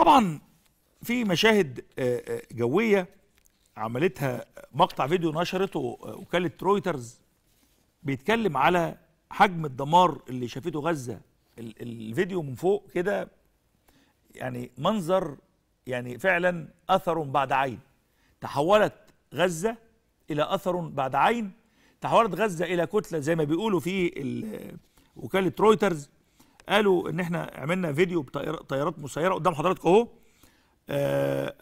طبعا في مشاهد آه، آه، جويه عملتها مقطع فيديو نشرته آه، وكاله رويترز بيتكلم على حجم الدمار اللي شافته غزه الفيديو من فوق كده يعني منظر يعني فعلا اثر بعد عين تحولت غزه الى اثر بعد عين تحولت غزه الى كتله زي ما بيقولوا في وكاله رويترز قالوا ان احنا عملنا فيديو بطيارات مسيره قدام حضراتكم اهو آه،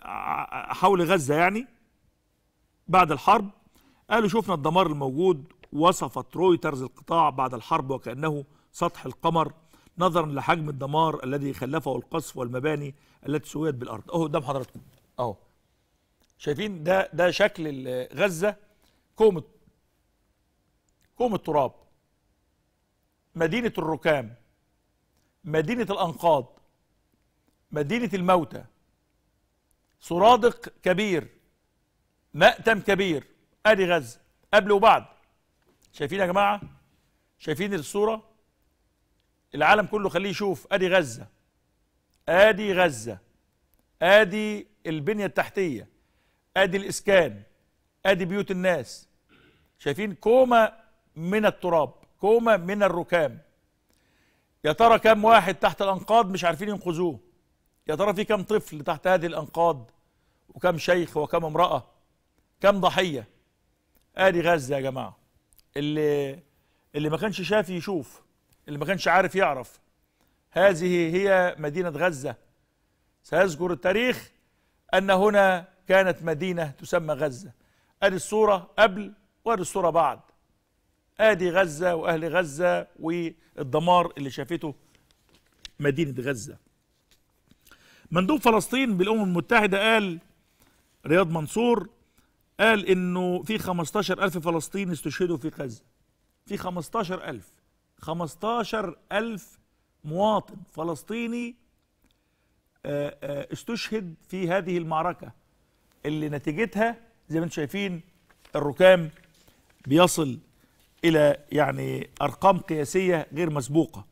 حول غزه يعني بعد الحرب قالوا شفنا الدمار الموجود وصفت رويترز القطاع بعد الحرب وكانه سطح القمر نظرا لحجم الدمار الذي خلفه القصف والمباني التي سويت بالارض اهو قدام حضراتكم اهو شايفين ده ده شكل غزه كوم كوم التراب مدينه الركام مدينة الأنقاض مدينة الموتى سرادق كبير مأتم كبير أدي غزة قبل وبعد شايفين يا جماعة شايفين الصورة العالم كله خليه يشوف أدي غزة أدي غزة أدي البنية التحتية أدي الإسكان أدي بيوت الناس شايفين كومة من التراب كومة من الركام يا ترى كم واحد تحت الانقاض مش عارفين ينقذوه يا ترى في كم طفل تحت هذه الانقاض وكم شيخ وكم امراه كم ضحيه ادي غزه يا جماعه اللي اللي ما كانش شاف يشوف اللي ما كانش عارف يعرف هذه هي مدينه غزه سيذكر التاريخ ان هنا كانت مدينه تسمى غزه ادي الصوره قبل وادي الصوره بعد ادي غزه واهل غزه والدمار اللي شافته مدينه غزه مندوب فلسطين بالامم المتحده قال رياض منصور قال انه في 15000 فلسطيني استشهدوا في غزه في 15000 15000 مواطن فلسطيني آه، آه، استشهد في هذه المعركه اللي نتيجتها زي ما انتم شايفين الركام بيصل الى يعني ارقام قياسيه غير مسبوقه